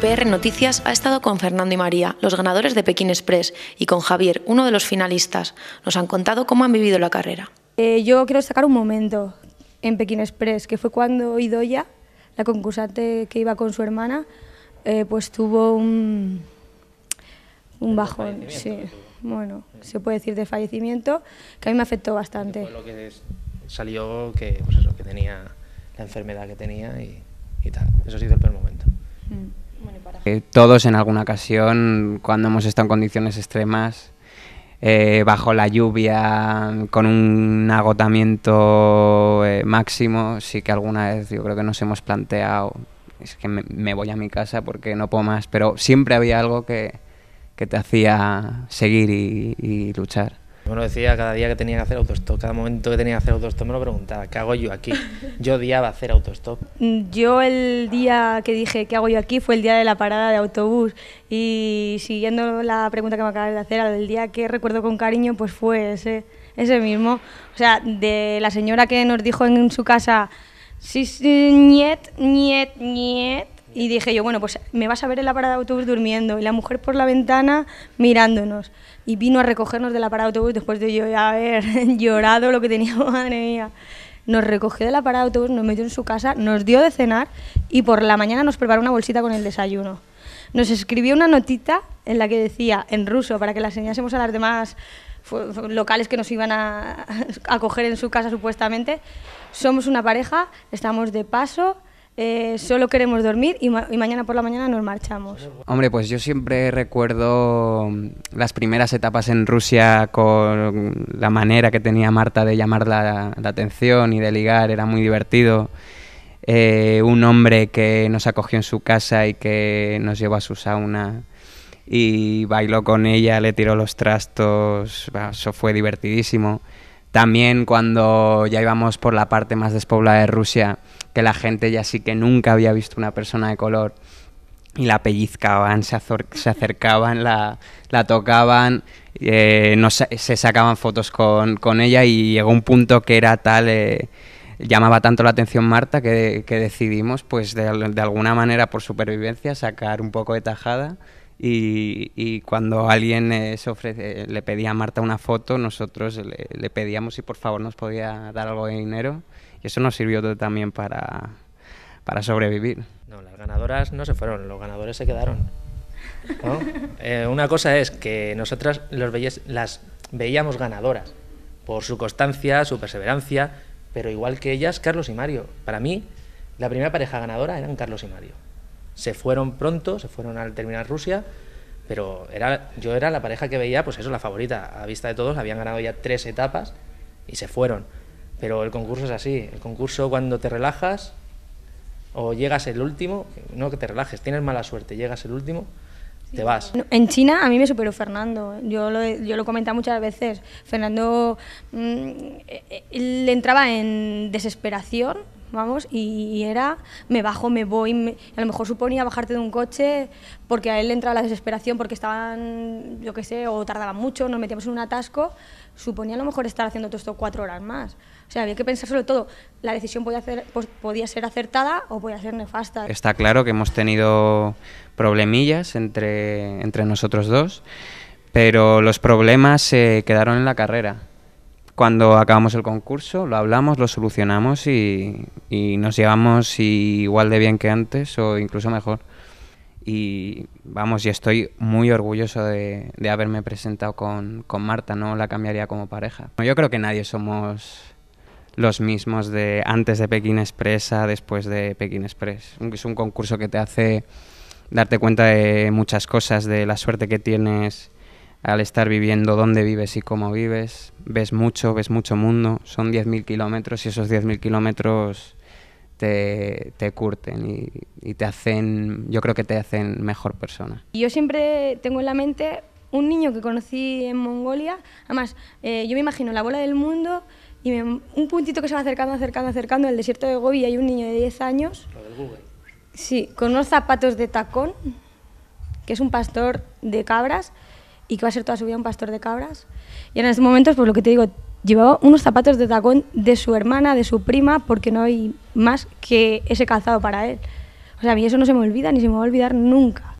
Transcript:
PR Noticias ha estado con Fernando y María, los ganadores de Pekín Express, y con Javier, uno de los finalistas. Nos han contado cómo han vivido la carrera. Eh, yo quiero sacar un momento en Pekín Express, que fue cuando Idoya, la concursante que iba con su hermana, eh, pues tuvo un, un bajón. Sí. Bueno, se puede decir de fallecimiento, que a mí me afectó bastante. lo que salió que, pues eso, que tenía la enfermedad que tenía y, tal. Eso ha sido el peor momento. Mm. Eh, todos en alguna ocasión, cuando hemos estado en condiciones extremas, eh, bajo la lluvia, con un agotamiento eh, máximo, sí que alguna vez yo creo que nos hemos planteado, es que me, voy a mi casa porque no puedo más, pero siempre había algo que, te hacía seguir y luchar me lo decía cada día que tenía que hacer autostop, cada momento que tenía que hacer autostop me lo preguntaba, ¿qué hago yo aquí? Yo odiaba hacer autostop. Mm, yo el día que dije, ¿qué hago yo aquí? fue el día de la parada de autobús y siguiendo la pregunta que me acabas de hacer, el día que recuerdo con cariño pues fue ese, ese mismo. O sea, de la señora que nos dijo en su casa, sí, niet, niet, niet, y dije yo, bueno, pues me vas a ver en la parada de autobús durmiendo y la mujer por la ventana mirándonos. Y vino a recogernos de la parada de autobús después de yo ya haber llorado lo que tenía, madre mía. Nos recogió de la parada de autobús, nos metió en su casa, nos dio de cenar y por la mañana nos preparó una bolsita con el desayuno. Nos escribió una notita en la que decía en ruso para que la enseñásemos a las demás locales que nos iban a, a coger en su casa supuestamente. Somos una pareja, estamos de paso, eh, solo queremos dormir y, mañana por la mañana nos marchamos. Hombre, pues yo siempre recuerdo mm, las primeras etapas en Rusia con la manera que tenía Marta de llamar la, atención y de ligar, era muy divertido. Eh, un hombre que nos acogió en su casa y que nos llevó a su sauna y bailó con ella, le tiró los trastos, eso fue divertidísimo. También cuando ya íbamos por la parte más despoblada de Rusia, que la gente ya sí que nunca había visto una persona de color y la pellizcaban, se, acercaban, la, tocaban, eh, se sacaban fotos con, ella y llegó un punto que era tal, eh, llamaba tanto la atención Marta que, decidimos, pues de, alguna manera por supervivencia, sacar un poco de tajada y, cuando alguien eh, ofrece, le pedía a Marta una foto, nosotros le, pedíamos si por favor nos podía dar algo de dinero. Y eso nos sirvió también para, sobrevivir. No, las ganadoras no se fueron, los ganadores se quedaron. Eh, una cosa es que nosotras los las veíamos ganadoras por su constancia, su perseverancia, pero igual que ellas, Carlos y Mario. Para mí, la primera pareja ganadora eran Carlos y Mario. Se fueron pronto, se fueron al terminar Rusia, pero era, yo era la pareja que veía, pues eso, la favorita. A vista de todos, habían ganado ya tres etapas y se fueron. Pero el concurso es así. El concurso cuando te relajas o llegas el último, no que te relajes, tienes mala suerte, llegas el último, te vas. En China a mí me superó Fernando, yo lo, yo lo he muchas veces, Fernando mm, eh, eh, le entraba en desesperación vamos, y era, me bajo, me voy, a lo mejor suponía bajarte de un coche porque a él le entraba la desesperación porque estaban, yo qué sé, o tardaban mucho, nos metíamos en un atasco, suponía a lo mejor estar haciendo todo esto cuatro horas más. O sea, había que pensar sobre todo, la decisión podía, hacer, pues, podía ser acertada o podía ser nefasta. Está claro que hemos tenido problemillas entre, entre nosotros dos, pero los problemas se quedaron en la carrera cuando acabamos el concurso, lo hablamos, lo solucionamos y, nos llevamos igual de bien que antes o incluso mejor. Y vamos, y estoy muy orgulloso de, haberme presentado con, con, Marta, no la cambiaría como pareja. Yo creo que nadie somos los mismos de antes de Pekín Express a después de Pekín Express. Es un concurso que te hace darte cuenta de muchas cosas, de la suerte que tienes al estar viviendo dónde vives y cómo vives, ves mucho, ves mucho mundo, son 10.000 kilómetros y esos 10.000 kilómetros te, te, curten y, te hacen, yo creo que te hacen mejor persona. Yo siempre tengo en la mente un niño que conocí en Mongolia, además eh, yo me imagino la bola del mundo y un puntito que se va acercando, acercando, acercando, el desierto de Gobi hay un niño de 10 años. Lo Google. Sí, con unos zapatos de tacón, que es un pastor de cabras, y que va a ser toda su vida un pastor de cabras. Y en estos momentos, pues lo que te digo, llevaba unos zapatos de tacón de su hermana, de su prima, porque no hay más que ese calzado para él. O sea, a eso no se me olvida ni se me va a olvidar nunca.